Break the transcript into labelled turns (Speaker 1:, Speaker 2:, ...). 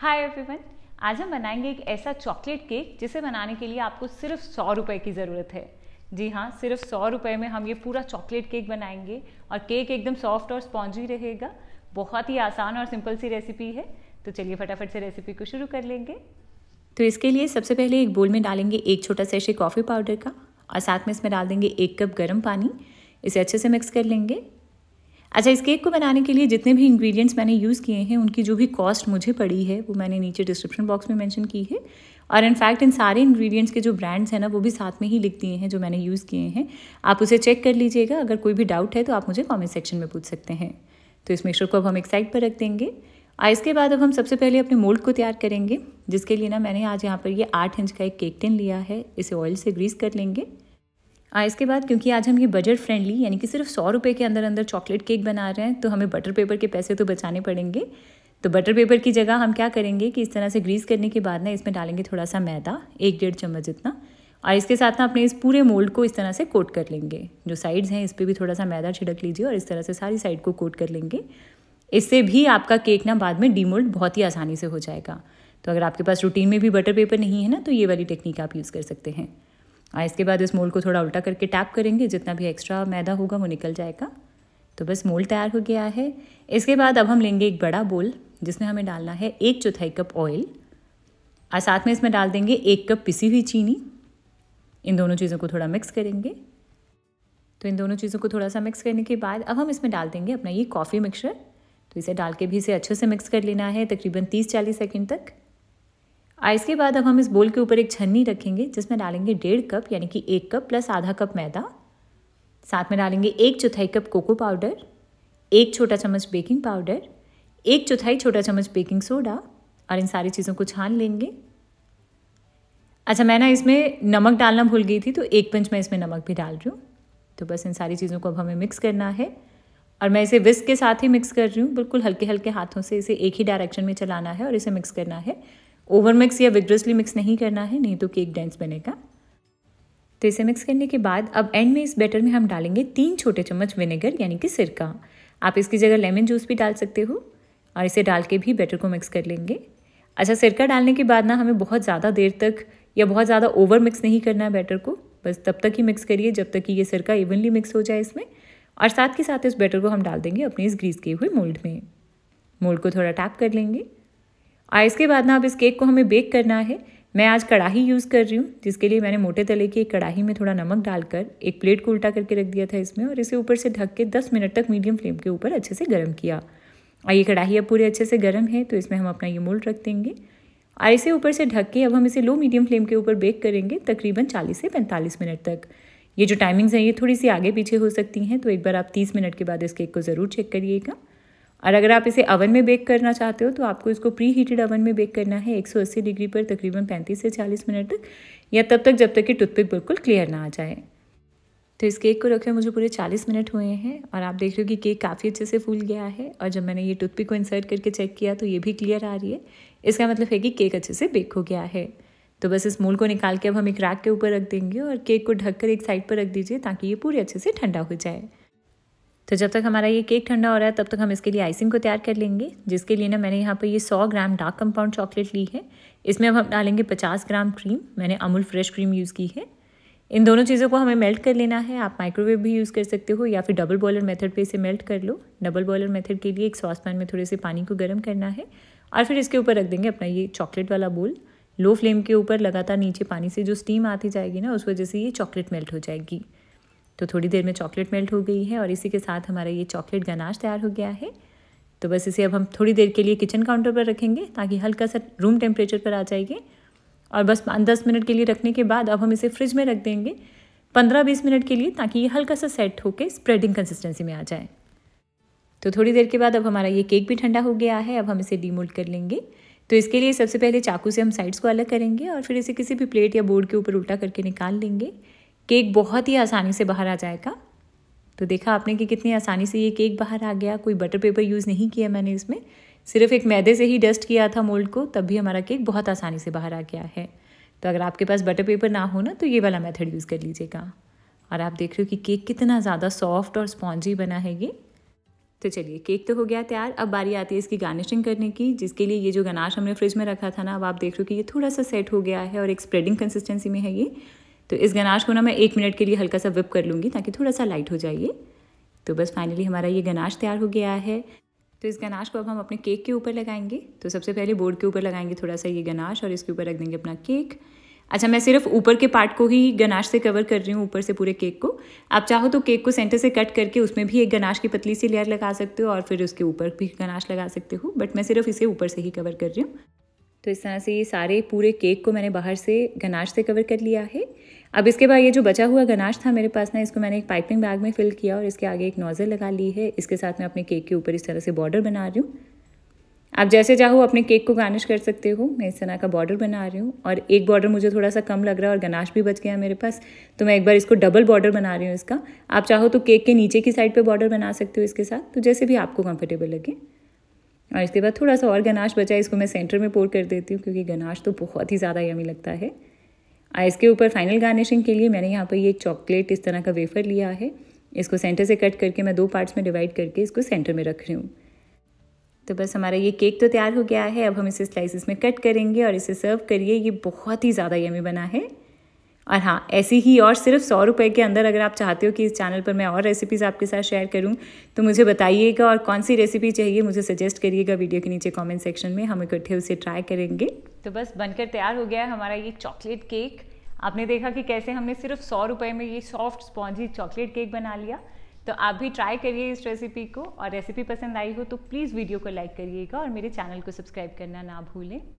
Speaker 1: hi everyone आज हम बनाएंगे एक ऐसा चॉकलेट केक जिसे बनाने के लिए आपको सिर्फ सौ रुपये की ज़रूरत है जी हाँ सिर्फ सौ रुपये में हम ये पूरा चॉकलेट केक बनाएंगे और केक एकदम सॉफ्ट और स्पॉन्जी रहेगा बहुत ही आसान और सिंपल सी रेसिपी है तो चलिए फटाफट से रेसिपी को शुरू कर लेंगे तो इसके लिए सबसे पहले एक बोल में डालेंगे एक छोटा सेशे कॉफ़ी पाउडर का और साथ में इसमें डाल देंगे एक कप गर्म पानी इसे अच्छे से मिक्स कर लेंगे अच्छा इस केक को बनाने के लिए जितने भी इंग्रेडिएंट्स मैंने यूज़ किए हैं उनकी जो भी कॉस्ट मुझे पड़ी है वो मैंने नीचे डिस्क्रिप्शन बॉक्स में मेंशन की है और इनफैक्ट इन सारे इंग्रेडिएंट्स के जो ब्रांड्स हैं ना वो भी साथ में ही लिख दिए हैं जो मैंने यूज़ किए हैं आप उसे चेक कर लीजिएगा अगर कोई भी डाउट है तो आप मुझे कॉमेंट सेक्शन में पूछ सकते हैं तो इस मिक्सर को अब हम एक साइड पर रख देंगे और इसके बाद अब हम सबसे पहले अपने मोल्ड को तैयार करेंगे जिसके लिए ना मैंने आज यहाँ पर ये आठ इंच का एक केक टिन लिया है इसे ऑयल से ग्रीस कर लेंगे आ, हाँ, इसके बाद क्योंकि आज हम ये बजट फ्रेंडली यानी कि सिर्फ सौ रुपये के अंदर अंदर चॉकलेट केक बना रहे हैं तो हमें बटर पेपर के पैसे तो बचाने पड़ेंगे तो बटर पेपर की जगह हम क्या करेंगे कि इस तरह से ग्रीस करने के बाद ना इसमें डालेंगे थोड़ा सा मैदा एक डेढ़ चम्मच जितना और इसके साथ ना अपने इस पूरे मोल्ड को इस तरह से कोट कर लेंगे जो साइड्स हैं इस पर भी थोड़ा सा मैदा छिड़क लीजिए और इस तरह से सारी साइड को कोट कर लेंगे इससे भी आपका केक ना बाद में डीमोल्ड बहुत ही आसानी से हो जाएगा तो अगर आपके पास रूटीन में भी बटर पेपर नहीं है ना तो ये वाली टेक्निक आप यूज़ कर सकते हैं और हाँ, इसके बाद इस मोल को थोड़ा उल्टा करके टैप करेंगे जितना भी एक्स्ट्रा मैदा होगा वो निकल जाएगा तो बस मोल तैयार हो गया है इसके बाद अब हम लेंगे एक बड़ा बोल जिसमें हमें डालना है एक चौथाई कप ऑयल और साथ में इसमें डाल देंगे एक कप पिसी हुई चीनी इन दोनों चीज़ों को थोड़ा मिक्स करेंगे तो इन दोनों चीज़ों को थोड़ा सा मिक्स करने के बाद अब हम इसमें डाल देंगे अपना ये कॉफ़ी मिक्सर तो इसे डाल के भी इसे अच्छे से मिक्स कर लेना है तकरीबन 30-40 सेकंड तक और इसके बाद अब हम इस बोल के ऊपर एक छन्नी रखेंगे जिसमें डालेंगे डेढ़ कप यानी कि एक कप प्लस आधा कप मैदा साथ में डालेंगे एक चौथाई कप कोको पाउडर एक छोटा चम्मच बेकिंग पाउडर एक चौथाई छोटा चम्मच बेकिंग सोडा और इन सारी चीज़ों को छान लेंगे अच्छा मैं ना इसमें नमक डालना भूल गई थी तो एक पिंच मैं इसमें नमक भी डाल रही हूँ तो बस इन सारी चीज़ों को अब हमें मिक्स करना है और मैं इसे विस्क के साथ ही मिक्स कर रही हूँ बिल्कुल हल्के हल्के हाथों से इसे एक ही डायरेक्शन में चलाना है और इसे मिक्स करना है ओवर मिक्स या विग्रसली मिक्स नहीं करना है नहीं तो केक डेंस बनेगा तो इसे मिक्स करने के बाद अब एंड में इस बैटर में हम डालेंगे तीन छोटे चम्मच विनेगर यानी कि सिरका आप इसकी जगह लेमन जूस भी डाल सकते हो और इसे डाल के भी बैटर को मिक्स कर लेंगे अच्छा सिरका डालने के बाद ना हमें बहुत ज़्यादा देर तक या बहुत ज़्यादा ओवर मिक्स नहीं करना है बैटर को बस तब तक ही मिक्स करिए जब तक कि ये सिरका इवनली मिक्स हो जाए इसमें और साथ के साथ इस बैटर को हम डाल देंगे अपने इस ग्रीस किए हुए मोल्ड में मोल्ड को थोड़ा टैप कर लेंगे और इसके बाद ना अब इस केक को हमें बेक करना है मैं आज कढ़ाई यूज़ कर रही हूँ जिसके लिए मैंने मोटे तले की एक कढ़ाई में थोड़ा नमक डालकर एक प्लेट को उल्टा करके रख दिया था इसमें और इसे ऊपर से ढक के दस मिनट तक मीडियम फ्लेम के ऊपर अच्छे से गर्म किया और ये कढ़ाई अब पूरे अच्छे से गर्म है तो इसमें हम अपना ये मोल्ड रख देंगे और इसे ऊपर से ढक के अब हम इसे लो मीडियम फ्लेम के ऊपर बेक करेंगे तकरीबन चालीस से पैंतालीस मिनट तक ये जो टाइमिंग्स हैं ये थोड़ी सी आगे पीछे हो सकती हैं तो एक बार आप तीस मिनट के बाद इस केक को ज़रूर चेक करिएगा और अगर आप इसे अवन में बेक करना चाहते हो तो आपको इसको प्री हीटेड अवन में बेक करना है 180 डिग्री पर तकरीबन 35 से 40 मिनट तक या तब तक जब तक कि टूथपिक बिल्कुल क्लियर ना आ जाए तो इस केक को रखे मुझे पूरे 40 मिनट हुए हैं और आप देख रहे हो कि केक काफ़ी अच्छे से फूल गया है और जब मैंने ये टूथपिक को इंसर्ट करके चेक किया तो ये भी क्लियर आ रही है इसका मतलब है कि केक अच्छे से बेक हो गया है तो बस इस मूल को निकाल के अब हम एक रैक के ऊपर रख देंगे और केक को ढककर एक साइड पर रख दीजिए ताकि ये पूरे अच्छे से ठंडा हो जाए तो जब तक हमारा ये केक ठंडा हो रहा है तब तक हम इसके लिए आइसिंग को तैयार कर लेंगे जिसके लिए ना मैंने यहाँ पर ये सौ ग्राम डार्क कंपाउंड चॉकलेट ली है इसमें अब हम डालेंगे पचास ग्राम क्रीम मैंने अमूल फ्रेश क्रीम यूज़ की है इन दोनों चीज़ों को हमें मेल्ट कर लेना है आप माइक्रोवेव भी यूज़ कर सकते हो या फिर डबल बॉयलर मेथड पर इसे मेल्ट कर लो डबल बॉयलर मेथड के लिए एक सॉस पैन में थोड़े से पानी को गर्म करना है और फिर इसके ऊपर रख देंगे अपना ये चॉकलेट वाला बोल लो फ्लेम के ऊपर लगातार नीचे पानी से जो स्टीम आती जाएगी ना उस वजह से ये चॉकलेट मेल्ट हो जाएगी तो थोड़ी देर में चॉकलेट मेल्ट हो गई है और इसी के साथ हमारा ये चॉकलेट गनाश तैयार हो गया है तो बस इसे अब हम थोड़ी देर के लिए किचन काउंटर पर रखेंगे ताकि हल्का सा रूम टेम्परेचर पर आ जाएगी और बस पाँच दस मिनट के लिए रखने के बाद अब हम इसे फ्रिज में रख देंगे पंद्रह बीस मिनट के लिए ताकि ये हल्का सा सेट होकर स्प्रेडिंग कंसिस्टेंसी में आ जाए तो थोड़ी देर के बाद अब हमारा ये केक भी ठंडा हो गया है अब हम इसे डीमोल्ड कर लेंगे तो इसके लिए सबसे पहले चाकू से हम साइड्स को अलग करेंगे और फिर इसे किसी भी प्लेट या बोर्ड के ऊपर उल्टा करके निकाल लेंगे केक बहुत ही आसानी से बाहर आ जाएगा तो देखा आपने कि कितनी आसानी से ये केक बाहर आ गया कोई बटर पेपर यूज़ नहीं किया मैंने इसमें सिर्फ एक मैदे से ही डस्ट किया था मोल्ड को तब भी हमारा केक बहुत आसानी से बाहर आ गया है तो अगर आपके पास बटर पेपर ना हो ना तो ये वाला मेथड यूज़ कर लीजिएगा और आप देख रहे हो कि केक कितना ज़्यादा सॉफ्ट और स्पॉन्जी बना है ये तो चलिए केक तो हो गया तैयार अब बारी आती है इसकी गार्निशिंग करने की जिसके लिए ये जो गनाश हमने फ्रिज में रखा था ना अब आप देख रहे हो कि ये थोड़ा सा सेट हो गया है और एक स्प्रेडिंग कंसिस्टेंसी में है ये तो इस गनाश को ना मैं एक मिनट के लिए हल्का सा विप कर लूँगी ताकि थोड़ा सा लाइट हो जाइए तो बस फाइनली हमारा ये गनाश तैयार हो गया है तो इस गनाश को अब हम अपने केक के ऊपर लगाएंगे तो सबसे पहले बोर्ड के ऊपर लगाएंगे थोड़ा सा ये गनाश और इसके ऊपर रख देंगे अपना केक अच्छा मैं सिर्फ ऊपर के पार्ट को ही गनाश से कवर कर रही हूँ ऊपर से पूरे केक को आप चाहो तो केक को सेंटर से कट करके उसमें भी एक गनाश की पतली सी लेयर लगा सकते हो और फिर उसके ऊपर भी गनाश लगा सकते हो बट मैं सिर्फ इसे ऊपर से ही कवर कर रही हूँ तो इस तरह से ये सारे पूरे केक को मैंने बाहर से गनाश से कवर कर लिया है अब इसके बाद ये जो बचा हुआ गनाश था मेरे पास ना इसको मैंने एक पाइपिंग बैग में फिल किया और इसके आगे एक नोज़ल लगा ली है इसके साथ मैं अपने केक के ऊपर इस तरह से बॉर्डर बना रही हूँ आप जैसे चाहो अपने केक को गार्निश कर सकते हो मैं इस तरह का बॉर्डर बना रही हूँ और एक बॉर्डर मुझे थोड़ा सा कम लग रहा है और गनाश भी बच गया मेरे पास तो मैं एक बार इसको डबल बॉर्डर बना रही हूँ इसका आप चाहो तो केक के नीचे की साइड पे बॉर्डर बना सकते हो इसके साथ तो जैसे भी आपको कंफर्टेबल लगे और इसके बाद थोड़ा सा और गनाश बचा है इसको मैं सेंटर में पोर कर देती हूँ क्योंकि गनाश तो बहुत ही ज़्यादा यमी लगता है इसके ऊपर फाइनल गार्निशिंग के लिए मैंने यहाँ पर ये चॉकलेट इस तरह का वेफर लिया है इसको सेंटर से कट करके मैं दो पार्ट्स में डिवाइड करके इसको सेंटर में रख रही हूँ तो बस हमारा ये केक तो तैयार हो गया है अब हम इसे स्लाइसिस में कट करेंगे और इसे सर्व करिए ये बहुत ही ज़्यादा यमी बना है और हाँ ऐसी ही और सिर्फ सौ रुपये के अंदर अगर आप चाहते हो कि इस चैनल पर मैं और रेसिपीज़ आपके साथ शेयर करूँ तो मुझे बताइएगा और कौन सी रेसिपी चाहिए मुझे सजेस्ट करिएगा वीडियो के नीचे कॉमेंट सेक्शन में हम इकट्ठे उसे ट्राई करेंगे तो बस बनकर तैयार हो गया है हमारा ये चॉकलेट केक आपने देखा कि कैसे हमने सिर्फ सौ रुपये में ये सॉफ्ट स्पॉन्जी चॉकलेट केक बना लिया तो आप भी ट्राई करिए इस रेसिपी को और रेसिपी पसंद आई हो तो प्लीज़ वीडियो को लाइक करिएगा और मेरे चैनल को सब्सक्राइब करना ना भूलें